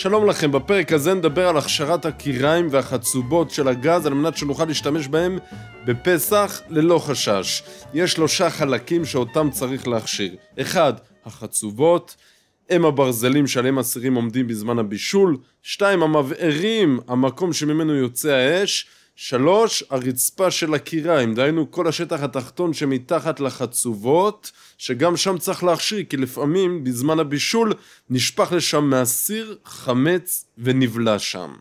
שלום לכם, בפרק הזה נדבר על הכשרת הקיריים והחצובות של הגז על מנת שנוכל להשתמש בהם בפסח ללא חשש. יש שלושה חלקים שאותם צריך להכשיר. אחד, החצובות, הם הברזלים שעליהם הסירים עומדים בזמן הבישול. שתיים, המבערים, המקום שממנו יוצא האש. שלוש, הרצפה של הקיריים, דהיינו כל השטח התחתון שמתחת לחצובות, שגם שם צריך להכשיר, כי לפעמים בזמן הבישול נשפך לשם מהסיר חמץ ונבלע שם.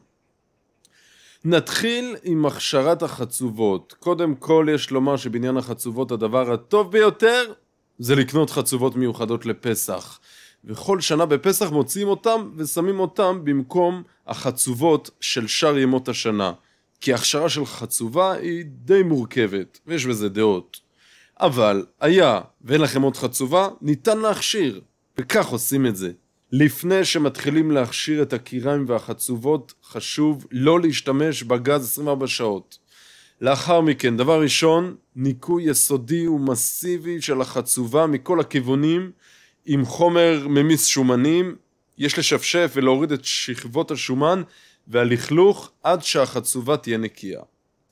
נתחיל עם הכשרת החצובות. קודם כל יש לומר שבעניין החצובות הדבר הטוב ביותר זה לקנות חצובות מיוחדות לפסח. וכל שנה בפסח מוציאים אותם ושמים אותם במקום החצובות של שאר ימות השנה. כי ההכשרה של חצובה היא די מורכבת, ויש בזה דעות. אבל היה ואין לכם עוד חצובה, ניתן להכשיר, וכך עושים את זה. לפני שמתחילים להכשיר את הקיריים והחצובות, חשוב לא להשתמש בגז 24 שעות. לאחר מכן, דבר ראשון, ניקוי יסודי ומסיבי של החצובה מכל הכיוונים עם חומר ממיס שומנים. יש לשפשף ולהוריד את שכבות השומן והלכלוך עד שהחצובה תהיה נקייה.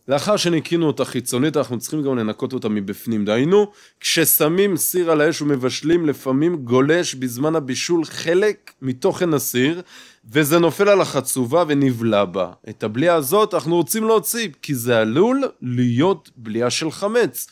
לאחר שניקינו אותה חיצונית, אנחנו צריכים גם לנקות אותה מבפנים. דהיינו, כששמים סיר על האש ומבשלים, לפעמים גולש בזמן הבישול חלק מתוכן הסיר, וזה נופל על החצובה ונבלע בה. את הבליעה הזאת אנחנו רוצים להוציא, כי זה עלול להיות בליעה של חמץ.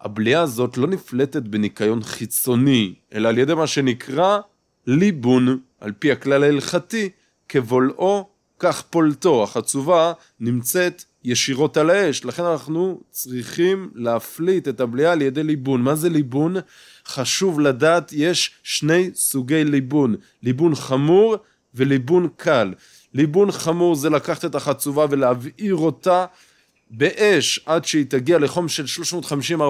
הבליעה הזאת לא נפלטת בניקיון חיצוני, אלא על ידי מה שנקרא ליבון, על פי הכלל ההלכתי, כבולעו כך פולטו, החצובה, נמצאת ישירות על האש, לכן אנחנו צריכים להפליט את הבליעה על ידי ליבון. מה זה ליבון? חשוב לדעת, יש שני סוגי ליבון, ליבון חמור וליבון קל. ליבון חמור זה לקחת את החצובה ולהבעיר אותה באש עד שהיא תגיע לחום של 350-400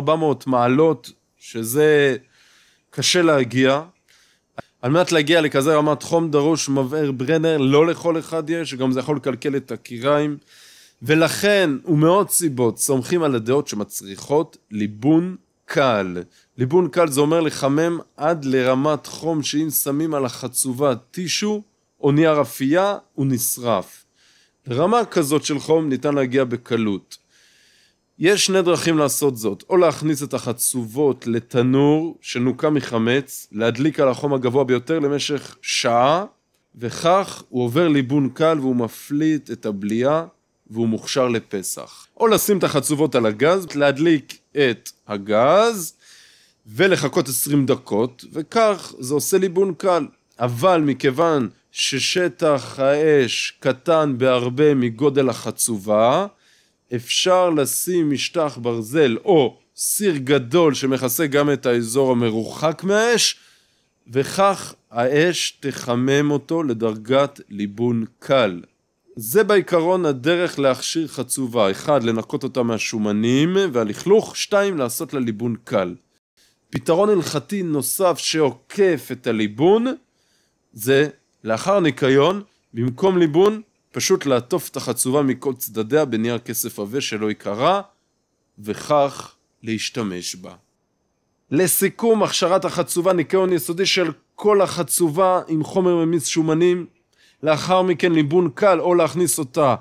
מעלות, שזה קשה להגיע, על מנת להגיע לכזה רמת חום דרוש מבאר ברנר, לא לכל אחד יש, גם זה יכול לקלקל את הקיריים. ולכן, ומאות סיבות, סומכים על הדעות שמצריכות ליבון קל. ליבון קל זה אומר לחמם עד לרמת חום שאם שמים על החצובה טישו או נייר אפייה, הוא נשרף. לרמה כזאת של חום ניתן להגיע בקלות. יש שני דרכים לעשות זאת, או להכניס את החצובות לתנור שנוקה מחמץ, להדליק על החום הגבוה ביותר למשך שעה, וכך הוא עובר ליבון קל והוא מפליט את הבליעה והוא מוכשר לפסח. או לשים את החצובות על הגז, להדליק את הגז ולחכות 20 דקות, וכך זה עושה ליבון קל. אבל מכיוון ששטח האש קטן בהרבה מגודל החצובה, אפשר לשים משטח ברזל או סיר גדול שמכסה גם את האזור המרוחק מהאש, וכך האש תחמם אותו לדרגת ליבון קל. זה בעיקרון הדרך להכשיר חצובה, 1. לנקות אותה מהשומנים והלכלוך, 2. לעשות לה ליבון קל. פתרון הלכתי נוסף שעוקף את הליבון זה לאחר ניקיון, במקום ליבון פשוט לעטוף את החצובה מכל צדדיה בנייר כסף עבה שלא ייקרע, וכך להשתמש בה. לסיכום, הכשרת החצובה ניקיון יסודי של כל החצובה עם חומר ממיס שומנים, לאחר מכן ליבון קל או להכניס אותה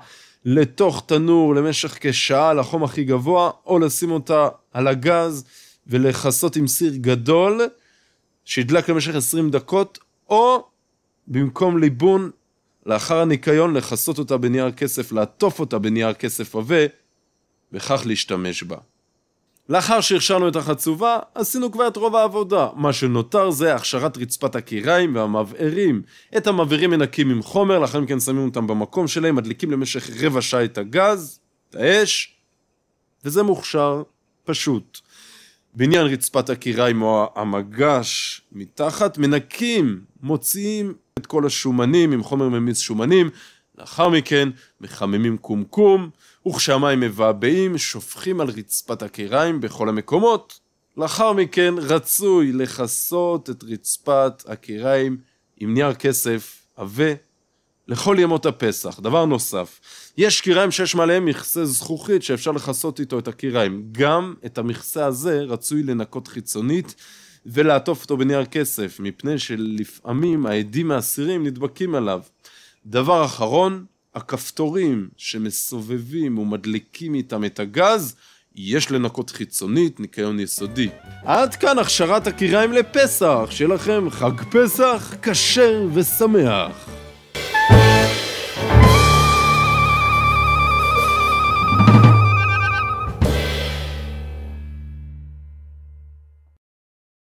לתוך תנור למשך כשעה לחום הכי גבוה, או לשים אותה על הגז ולכסות עם סיר גדול שידלק למשך 20 דקות, או במקום ליבון לאחר הניקיון לכסות אותה בנייר כסף, לעטוף אותה בנייר כסף עבה, וכך להשתמש בה. לאחר שהכשרנו את החצובה, עשינו כבר את רוב העבודה. מה שנותר זה הכשרת רצפת הקיריים והמבערים. את המבערים מנקים עם חומר, לאחר מכן שמים אותם במקום שלהם, מדליקים למשך רבע שעה את הגז, את האש, וזה מוכשר, פשוט. בניין רצפת הקיריים או המגש מתחת, מנקים, מוציאים את כל השומנים עם חומר ממיס שומנים, לאחר מכן מחממים קומקום, וכשהמים מבעבעים שופכים על רצפת הקיריים בכל המקומות. לאחר מכן רצוי לכסות את רצפת הקיריים עם נייר כסף עבה לכל ימות הפסח. דבר נוסף, יש קיריים שיש מעליהם מכסה זכוכית שאפשר לכסות איתו את הקיריים. גם את המכסה הזה רצוי לנקות חיצונית ולעטוף אותו בנייר כסף, מפני שלפעמים העדים האסירים נדבקים עליו. דבר אחרון, הכפתורים שמסובבים ומדליקים איתם את הגז, יש לנקות חיצונית, ניקיון יסודי. עד כאן הכשרת הקיריים לפסח, שיהיה לכם חג פסח כשר ושמח.